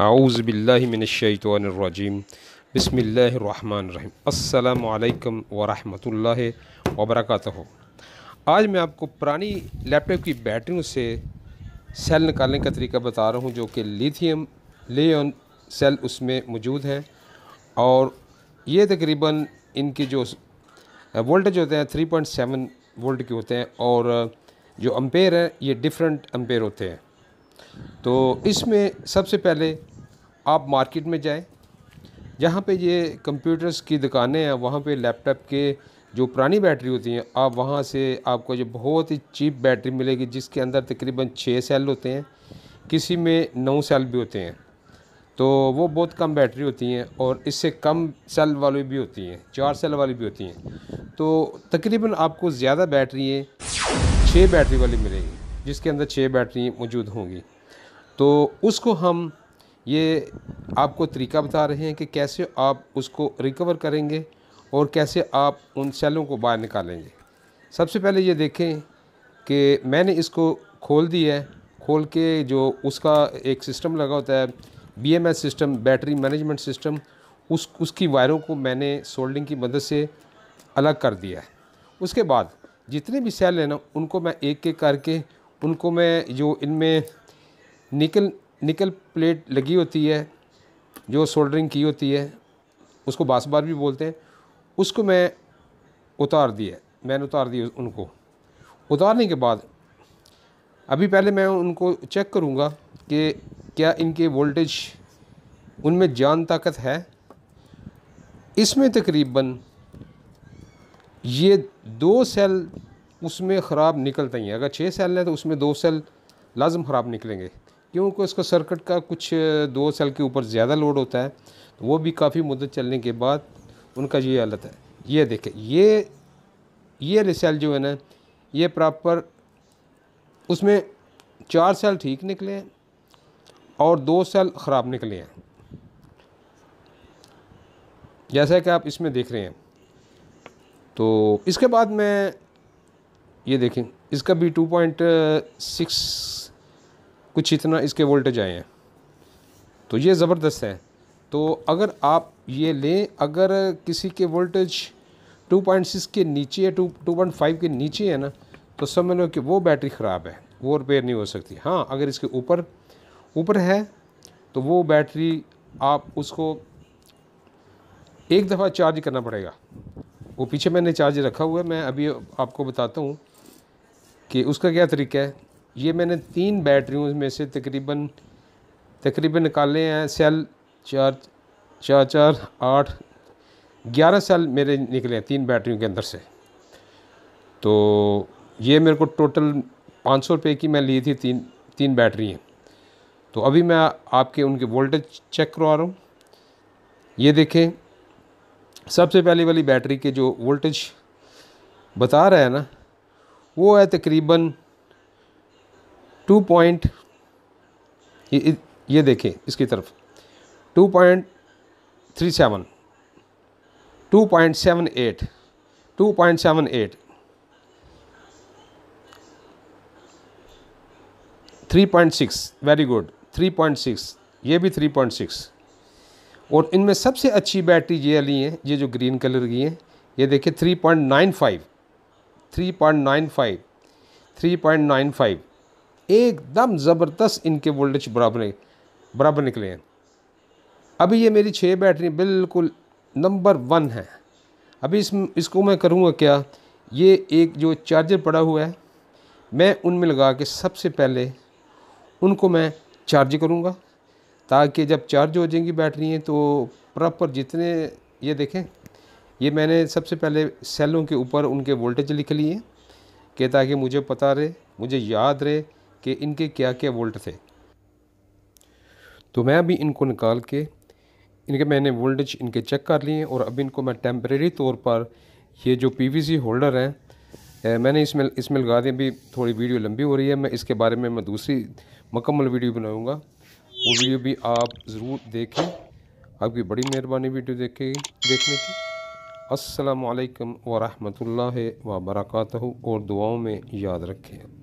आउज़बिल्लिमिनशैतरजीम बसमीम अल्लाम वरहमल वबरक आज मैं आपको पुरानी लैपटॉप की बैटरियों से सेल निकालने का तरीका बता रहा हूँ जो कि लिथियम लेन सेल उसमें मौजूद है और ये तकरीबन इनकी जो वोल्टेज होते हैं 3.7 वोल्ट के होते हैं और जो अम्पेयर हैं ये डिफरेंट अम्पेयर होते हैं तो इसमें सबसे पहले आप मार्केट में जाएं जहाँ पे ये कंप्यूटर्स की दुकानें हैं वहाँ पे लैपटॉप के जो पुरानी बैटरी होती हैं आप वहाँ से आपको जो बहुत ही चीप बैटरी मिलेगी जिसके अंदर तकरीबन छः सेल होते हैं किसी में नौ सेल भी होते हैं तो वो बहुत कम बैटरी होती हैं और इससे कम सेल वाली भी होती हैं चार सेल वाली भी होती हैं तो तकरीबन आपको ज़्यादा बैटरी है छः बैटरी वाली मिलेगी जिसके अंदर छः बैटरी मौजूद होंगी तो उसको हम ये आपको तरीका बता रहे हैं कि कैसे आप उसको रिकवर करेंगे और कैसे आप उन सेलों को बाहर निकालेंगे सबसे पहले ये देखें कि मैंने इसको खोल दिया है खोल के जो उसका एक सिस्टम लगा होता है BMS system battery management system उस उसकी वायरों को मैंने सोल्डिंग की मदद से अलग कर दिया है उसके बाद जितने भी सेल हैं ना उनको मैं एक एक करके उनको मैं जो इनमें निकल निकल प्लेट लगी होती है जो सोल्डरिंग की होती है उसको बासबार भी बोलते हैं उसको मैं उतार दिया मैंने उतार दिया उनको उतारने के बाद अभी पहले मैं उनको चेक करूँगा कि क्या इनके वोल्टेज उनमें जान ताकत है इसमें तकरीबन ये दो सेल उसमें ख़राब निकलता ही है अगर छः सेल है तो उसमें दो सेल लाजम ख़राब निकलेंगे क्योंकि उसका सर्किट का कुछ दो सेल के ऊपर ज़्यादा लोड होता है तो वो भी काफ़ी मदद चलने के बाद उनका ये हालत है ये देखें ये ये सेल जो है ना ये प्रॉपर उसमें चार सेल ठीक निकले हैं और दो सेल ख़राब निकले हैं जैसा कि आप इसमें देख रहे हैं तो इसके बाद मैं ये देखें इसका भी टू पॉइंट सिक्स कुछ इतना इसके वोल्टेज आए हैं तो ये ज़बरदस्त है तो अगर आप ये लें अगर किसी के वोल्टेज 2.6 के नीचे या टू टू पॉइंट फाइव के नीचे है ना तो समझ लो कि वो बैटरी ख़राब है वो रिपेयर नहीं हो सकती हाँ अगर इसके ऊपर ऊपर है तो वो बैटरी आप उसको एक दफ़ा चार्ज करना पड़ेगा वो पीछे मैंने चार्ज रखा हुआ है मैं अभी आपको बताता हूँ कि उसका क्या तरीका है ये मैंने तीन बैटरियों में से तकरीबन तकरीबन निकाले हैं सेल चार चार चार आठ ग्यारह सेल मेरे निकले हैं तीन बैटरियों के अंदर से तो ये मेरे को टोटल पाँच सौ रुपये की मैं ली थी तीन तीन बैटरी हैं तो अभी मैं आपके उनके वोल्टेज चेक करवा रहा हूँ ये देखें सबसे पहले वाली बैटरी के जो वोल्टेज बता रहा है ना वो है तकरीबन टू पॉइंट ये, देखें इसकी तरफ two point three seven two point seven eight two point seven eight three point six very good three point six ये भी थ्री पॉइंट सिक्स और इनमें सबसे अच्छी बैटरी ये ली हैं ये जो ग्रीन कलर की हैं ये देखिए थ्री पॉइंट नाइन फाइव 3.95 3.95 एकदम ज़बरदस्त इनके वोल्टेज बराबर बराबर निकले हैं अभी ये मेरी छः बैटरी बिल्कुल नंबर वन है अभी इस इसको मैं करूँगा क्या ये एक जो चार्जर पड़ा हुआ है मैं उनमें लगा के सबसे पहले उनको मैं चार्ज करूँगा ताकि जब चार्ज हो जाएंगी बैटरी तो प्रॉपर जितने ये देखें ये मैंने सबसे पहले सेलों के ऊपर उनके वोल्टेज लिख लिए कि ताकि मुझे पता रहे मुझे याद रहे कि इनके क्या क्या वोल्ट थे तो मैं अभी इनको निकाल के इनके मैंने वोल्टेज इनके चेक कर लिए और अब इनको मैं टेम्प्रेरी तौर पर ये जो पीवीसी होल्डर हैं मैंने इसमें इसमें लगा दी अभी थोड़ी वीडियो लंबी हो रही है मैं इसके बारे में मैं दूसरी मकम्मल वीडियो बनाऊँगा वो वीडियो भी आप ज़रूर देखें आपकी बड़ी मेहरबानी वीडियो देखेगी देखने की असलकम वरहमल वर्क और दुआओं में याद रखें